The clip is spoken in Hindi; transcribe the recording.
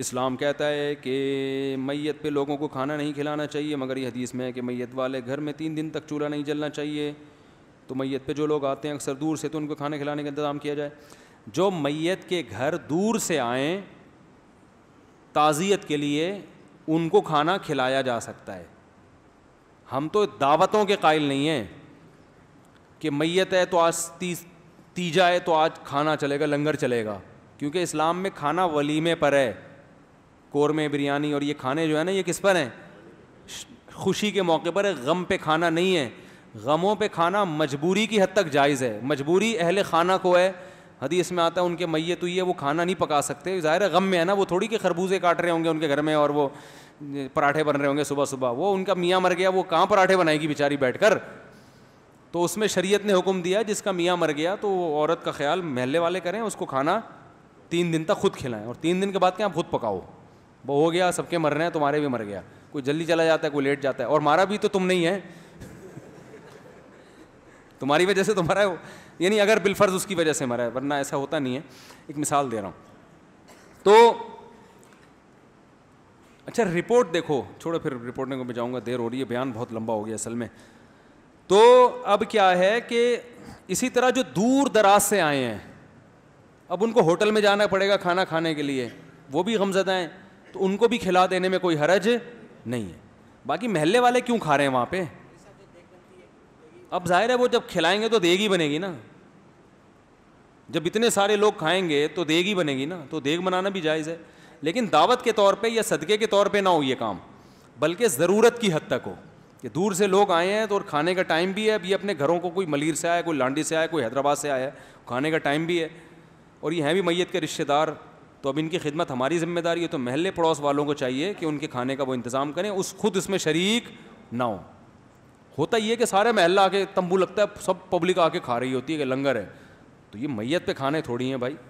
इस्लाम कहता है कि मैत पे लोगों को खाना नहीं खिलाना चाहिए मगर ये हदीस में है कि मैत वाले घर में तीन दिन तक चूल्हा नहीं जलना चाहिए तो मैत पे जो लोग आते हैं अक्सर दूर से तो उनको खाना खिलाने का इंतज़ाम किया जाए जो मैत के घर दूर से आएँ ताज़ियत के लिए उनको खाना खिलाया जा सकता है हम तो दावतों के कायल नहीं हैं कि मैत है तो आज तीजा है तो आज खाना चलेगा लंगर चलेगा क्योंकि इस्लाम में खाना वलीमे पर है कौरमे बिरयानी और ये खाने जो है ना ये किस पर हैं खुशी के मौके पर गम पे खाना नहीं है गमों पे खाना मजबूरी की हद तक जायज़ है मजबूरी अहल खाना को है हदीस में आता है उनके मैय तो ये वो खाना नहीं पका सकते ज़ाहिर गम में है ना वो थोड़ी के खरबूजे काट रहे होंगे उनके घर में और वो पराठे बन रहे होंगे सुबह सुबह वो उनका मियाँ मर गया वो कहाँ पराठे बनाएगी बेचारी बैठ कर तो उसमें शरीयत ने हुक्म दिया जिसका मियाँ मर गया तो वो औरत का ख्याल महल्ले वाले करें उसको खाना तीन दिन तक खुद खिलाएं और तीन दिन के बाद क्या आप खुद पकाओ वो हो गया सबके मर रहे हैं तुम्हारे भी मर गया कोई जल्दी चला जाता है कोई लेट जाता है और मारा भी तो तुम नहीं है तुम्हारी वजह से तुम्हारा तो यानी अगर बिलफर्ज उसकी वजह से मरा है वरना ऐसा होता नहीं है एक मिसाल दे रहा हूँ तो अच्छा रिपोर्ट देखो छोड़ो फिर रिपोर्ट को मैं जाऊँगा देर हो रही है बयान बहुत लंबा हो गया असल में तो अब क्या है कि इसी तरह जो दूर दराज से आए हैं अब उनको होटल में जाना पड़ेगा खाना खाने के लिए वो भी गमजदा हैं तो उनको भी खिला देने में कोई हरज नहीं है बाकी महल्ले वाले क्यों खा रहे हैं वहाँ पे अब जाहिर है वो जब खिलाएंगे तो देग ही बनेगी ना जब इतने सारे लोग खाएंगे तो देग ही बनेगी ना तो देग बनाना भी जायज़ है लेकिन दावत के तौर पे या सदक़े के तौर पे ना हो ये काम बल्कि ज़रूरत की हद तक हो कि दूर से लोग आए हैं तो और खाने का टाइम भी है अब ये अपने घरों को कोई मलिर से आया कोई लांडी से आया कोई हैदराबाद से आया है खाने का टाइम भी है और ये हैं भी मैयत के रिश्तेदार तो अब इनकी खिदमत हमारी जिम्मेदारी है तो महल्ले पड़ोस वालों को चाहिए कि उनके खाने का वो इंतज़ाम करें उस खुद इसमें शरीक ना हो होता ये कि सारे महल्ला आके तंबू लगता है सब पब्लिक आके खा रही होती है कि लंगर है तो ये मैयत पे खाने थोड़ी हैं भाई